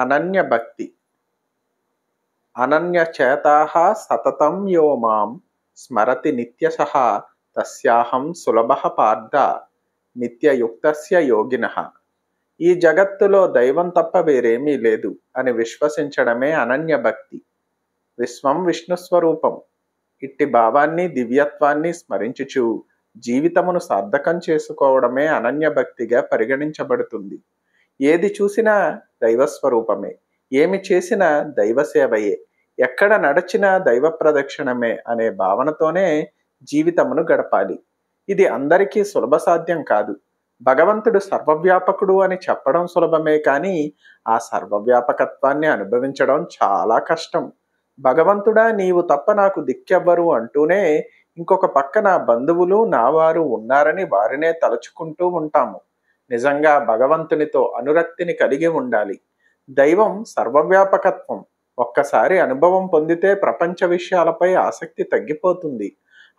అనన్య భక్తి అనన్యచేతాహ సతతం యో మాం స్మరతి నిత్యశ తస్యాహం సులభ పార్థ నిత్యయుక్తస్య యోగిన ఈ జగత్తులో దైవం తప్ప వేరేమీ లేదు అని విశ్వసించడమే అనన్య భక్తి విశ్వం విష్ణు స్వరూపం ఇట్టి భావాన్ని దివ్యత్వాన్ని స్మరించుచు జీవితమును సార్థకం చేసుకోవడమే అనన్య భక్తిగా పరిగణించబడుతుంది ఏది చూసినా దైవస్వరూపమే ఏమి చేసినా దైవసేవయే ఎక్కడ నడచినా దైవ ప్రదక్షిణమే అనే భావనతోనే జీవితమును గడపాలి ఇది అందరికీ సులభ సాధ్యం కాదు భగవంతుడు సర్వవ్యాపకుడు అని చెప్పడం సులభమే కానీ ఆ సర్వవ్యాపకత్వాన్ని అనుభవించడం చాలా కష్టం భగవంతుడా నీవు తప్ప నాకు దిక్కెవ్వరు అంటూనే ఇంకొక పక్క నా బంధువులు నా వారు ఉన్నారని వారినే తలుచుకుంటూ ఉంటాము నిజంగా భగవంతునితో అనురక్తిని కలిగి ఉండాలి దైవం సర్వవ్యాపకత్వం ఒక్కసారి అనుభవం పొందితే ప్రపంచ విషయాలపై ఆసక్తి తగ్గిపోతుంది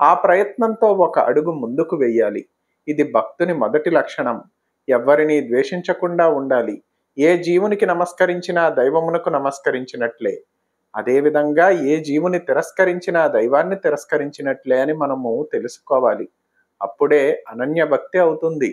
ఆ ప్రయత్నంతో ఒక అడుగు ముందుకు వెయ్యాలి ఇది భక్తుని మొదటి లక్షణం ఎవరిని ద్వేషించకుండా ఉండాలి ఏ జీవునికి నమస్కరించినా దైవమునకు నమస్కరించినట్లే అదేవిధంగా ఏ జీవుని తిరస్కరించినా దైవాన్ని తిరస్కరించినట్లే అని మనము తెలుసుకోవాలి అప్పుడే అనన్య భక్తి అవుతుంది